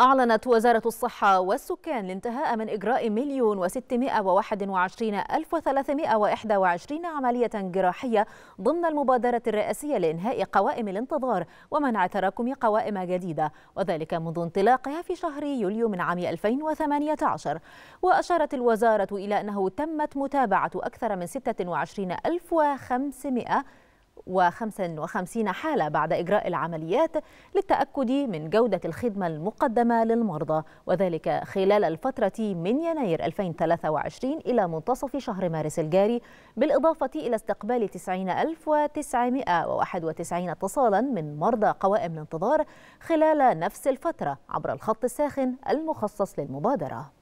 أعلنت وزارة الصحة والسكان الانتهاء من إجراء مليون وستمائة وواحد وعشرين ألف وثلاثمائة وإحدى وعشرين عملية جراحية ضمن المبادرة الرئاسية لإنهاء قوائم الانتظار ومنع تراكم قوائم جديدة وذلك منذ انطلاقها في شهر يوليو من عام 2018 وأشارت الوزارة إلى أنه تمت متابعة أكثر من وعشرين ألف وخمسمائة 55 حالة بعد إجراء العمليات للتأكد من جودة الخدمة المقدمة للمرضى وذلك خلال الفترة من يناير 2023 إلى منتصف شهر مارس الجاري بالإضافة إلى استقبال 90991 اتصالا من مرضى قوائم الانتظار خلال نفس الفترة عبر الخط الساخن المخصص للمبادرة